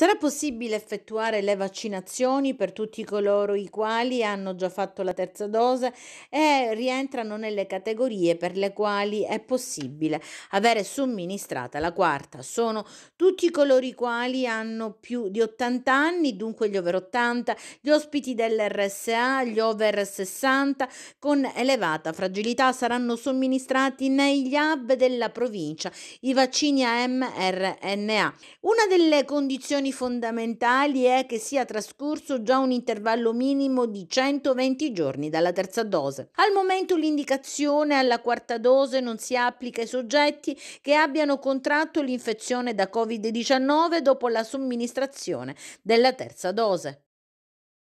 Sarà possibile effettuare le vaccinazioni per tutti coloro i quali hanno già fatto la terza dose e rientrano nelle categorie per le quali è possibile avere somministrata la quarta. Sono tutti coloro i quali hanno più di 80 anni, dunque gli over 80, gli ospiti dell'RSA, gli over 60 con elevata fragilità saranno somministrati negli hub della provincia i vaccini a mRNA. Una delle condizioni motivi fondamentali è che sia trascorso già un intervallo minimo di 120 giorni dalla terza dose. Al momento l'indicazione alla quarta dose non si applica ai soggetti che abbiano contratto l'infezione da Covid-19 dopo la somministrazione della terza dose.